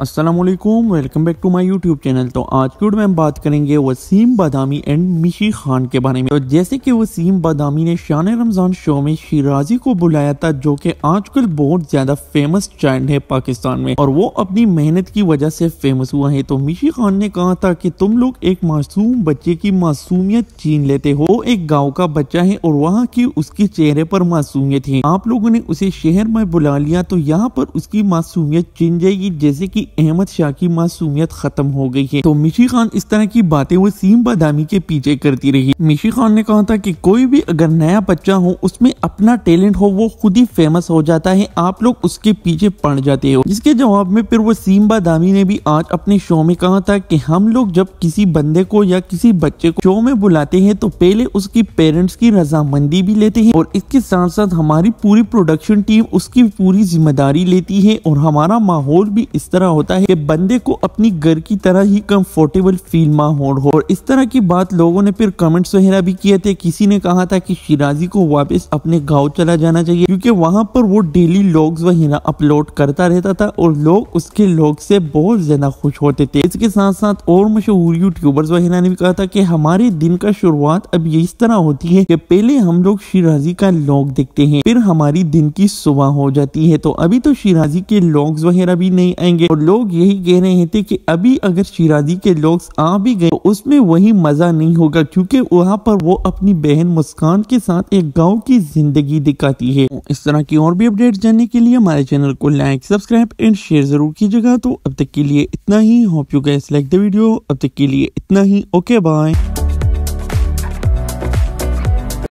Aslam welcome back to my YouTube channel तो आज की वीडियो में हम बात करेंगे वसीम बादामी एंड मिशी खान के बारे में तो जैसे कि वसीम बादामी ने शान रमज़ान शो में शिराजी को बुलाया था जो कि आजकल बहुत ज़्यादा फेमस चाइल्ड है पाकिस्तान में और वो अपनी मेहनत की वजह से फेमस हुआ है तो मिशी खान ने कहा था कि तुम लोग एक मासूम बच्चे की मासूमियत छीन लेते हो एक गाँव का बच्चा है और वहाँ की उसके चेहरे पर मासूमियत है आप लोगों ने उसे शहर में बुला लिया तो यहाँ पर उसकी मासूमियत छीन जाएगी जैसे की अहमद शाह की मासूमियत खत्म हो गई है तो मिशी खान इस तरह की बातें वो सीम बादामी के पीछे करती रही मिशी खान ने कहा था कि कोई भी अगर नया बच्चा हो उसमें अपना टैलेंट हो वो खुद ही फेमस हो जाता है आप लोग उसके पीछे पड़ जाते हो जिसके जवाब में फिर वो सीम बादामी ने भी आज अपने शो में कहा था की हम लोग जब किसी बंदे को या किसी बच्चे को शो में बुलाते हैं तो पहले उसकी पेरेंट्स की रजामंदी भी लेते हैं और इसके साथ साथ हमारी पूरी प्रोडक्शन टीम उसकी पूरी जिम्मेदारी लेती है और हमारा माहौल भी इस तरह होता है कि बंदे को अपनी घर की तरह ही कंफर्टेबल फील माहौल हो और इस तरह की बात लोगों ने फिर कमेंट्स वगैरह भी किए थे किसी ने कहा था कि शिराजी को वापस अपने गांव चला जाना चाहिए क्योंकि वहां पर वो डेली लॉग्स वगैरह अपलोड करता रहता था और लोग उसके लॉग से बहुत ज्यादा खुश होते थे इसके साथ साथ और मशहूर यूट्यूबर्स वगैरह ने भी कहा था कि हमारे दिन का शुरुआत अब ये इस तरह होती है कि पहले हम लोग शिराजी का लॉग देखते हैं फिर हमारी दिन की सुबह हो जाती है तो अभी तो शिराजी के लॉग्स वगैरह भी नहीं आएंगे और लोग यही कह रहे थे कि अभी अगर शिरादी के लोग आ भी गए तो उसमें वही मजा नहीं होगा क्योंकि वहाँ पर वो अपनी बहन मुस्कान के साथ एक गाँव की जिंदगी दिखाती है इस तरह की और भी अपडेट जानने के लिए हमारे चैनल को लाइक सब्सक्राइब एंड शेयर जरूर कीजिएगा तो अब तक के लिए इतना ही hope you guys like the video अब तक के लिए इतना ही ओके बाय